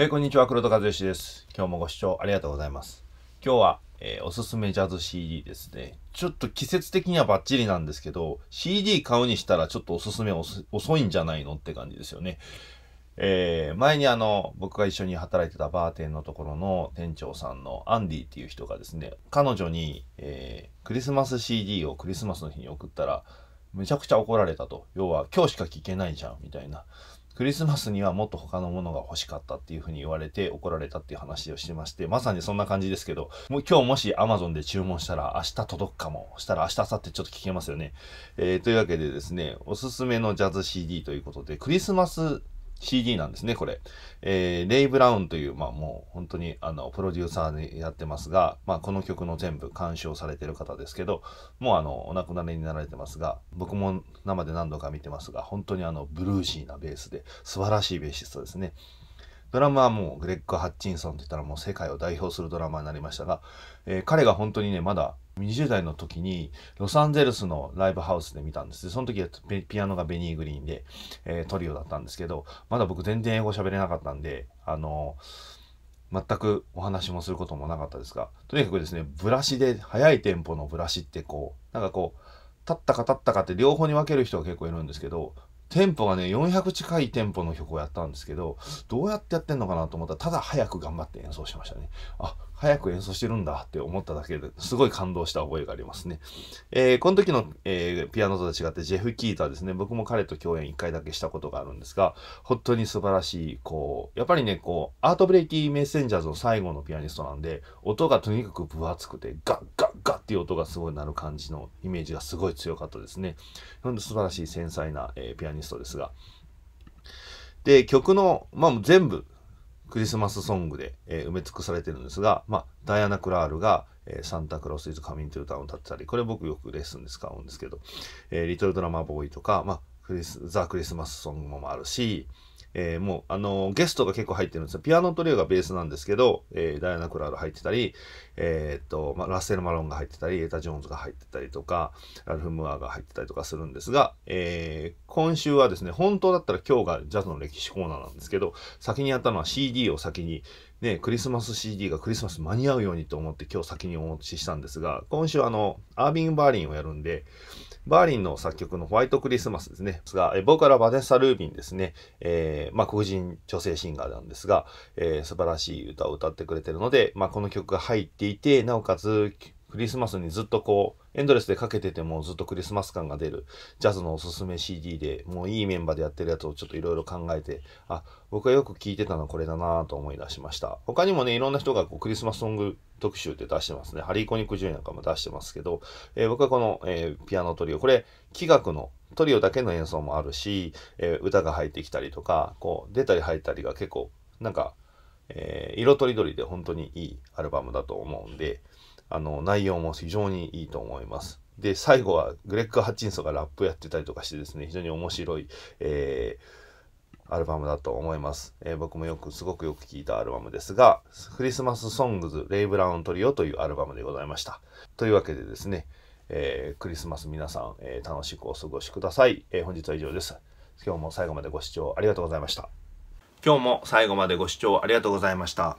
えー、こんにちは、黒田和義です。今日もご視聴ありがとうございます。今日は、えー、おすすめジャズ CD ですね。ちょっと季節的にはバッチリなんですけど、CD 買うにしたらちょっとおすすめ遅いんじゃないのって感じですよね。えー、前にあの、僕が一緒に働いてたバーテンのところの店長さんのアンディっていう人がですね、彼女に、えー、クリスマス CD をクリスマスの日に送ったら、めちゃくちゃ怒られたと。要は、今日しか聴けないじゃん、みたいな。クリスマスにはもっと他のものが欲しかったっていうふうに言われて怒られたっていう話をしてまして、まさにそんな感じですけど、もう今日もし Amazon で注文したら明日届くかも。したら明日、明後日ちょっと聞けますよね。えー、というわけでですね、おすすめのジャズ CD ということで、クリスマス CD なんですね、これ。えー、レイ・ブラウンという、まあもう本当にあの、プロデューサーにやってますが、まあこの曲の全部鑑賞されてる方ですけど、もうあの、お亡くなりになられてますが、僕も生で何度か見てますが、本当にあの、ブルーシーなベースで、素晴らしいベーシストですね。ドラマはもうグレッグ・ハッチンソンって言ったらもう世界を代表するドラマになりましたが、えー、彼が本当にね、まだ20代の時にロサンゼルスのライブハウスで見たんですその時はピアノがベニー・グリーンで、えー、トリオだったんですけど、まだ僕全然英語喋れなかったんで、あのー、全くお話もすることもなかったですが、とにかくですね、ブラシで、速いテンポのブラシってこう、なんかこう、立ったか立ったかって両方に分ける人が結構いるんですけど、テンポがね、400近い店舗の曲をやったんですけど、どうやってやってんのかなと思ったら、ただ早く頑張って演奏しましたね。あ、早く演奏してるんだって思っただけですごい感動した覚えがありますね。えー、この時の、えー、ピアノとは違ってジェフ・キーターですね。僕も彼と共演1回だけしたことがあるんですが、本当に素晴らしい、こう、やっぱりね、こう、アートブレイキーメッセンジャーズの最後のピアニストなんで、音がとにかく分厚くて、ガッガッガッていう音がすごい鳴る感じのイメージがすごい強かったですね。ほんと素晴らしい繊細な、えー、ピアニストですが。で、曲の、まあ、全部クリスマスソングで、えー、埋め尽くされてるんですが、まあ、ダイアナ・クラールが、えー、サンタクロース・イズ・カミンとタウンを歌ってたり、これ僕よくレッスンで使うんですけど、えー、リトル・ドラマボーイとか、まあ、クリスザ・クリスマスソングもあるし、えー、もう、あのー、ゲストが結構入ってるんですよ。ピアノトリオがベースなんですけど、えー、ダイアナ・クラウド入ってたり、えっと、まラッセル・マロンが入ってたり、エタ・ジョーンズが入ってたりとか、ラルフ・ムーアが入ってたりとかするんですが、え今週はですね、本当だったら今日がジャズの歴史コーナーなんですけど、先にやったのは CD を先に、ね、クリスマス CD がクリスマス間に合うようにと思って今日先にお持ちしたんですが、今週あの、アービング・バーリンをやるんで、バーリンの作曲のホワイトクリスマスですね。ですが、ボーカルはバネッサ・ルービンですね。えー、まあ、黒人女性シンガーなんですが、えー、素晴らしい歌を歌ってくれてるので、まあ、この曲が入っていて、なおかつ、クリスマスにずっとこう、エンドレスでかけててもずっとクリスマス感が出る、ジャズのおすすめ CD で、もういいメンバーでやってるやつをちょっといろいろ考えて、あ、僕はよく聴いてたのはこれだなと思い出しました。他にもね、いろんな人がこうクリスマスソング特集って出してますね。ハリー・コニック・ジュニアなんかも出してますけど、えー、僕はこの、えー、ピアノトリオ、これ、器楽のトリオだけの演奏もあるし、えー、歌が入ってきたりとか、こう、出たり入ったりが結構、なんか、え色とりどりで本当にいいアルバムだと思うんで、あの、内容も非常にいいと思います。で、最後はグレッグ・ハッチンソンがラップやってたりとかしてですね、非常に面白い、えー、アルバムだと思います、えー、僕もよく、すごくよく聴いたアルバムですが、クリスマスソングズ・レイ・ブラウン・トリオというアルバムでございました。というわけでですね、えー、クリスマス皆さん、え楽しくお過ごしください、え本日は以上です。今日も最後までご視聴ありがとうございました。今日も最後までご視聴ありがとうございました。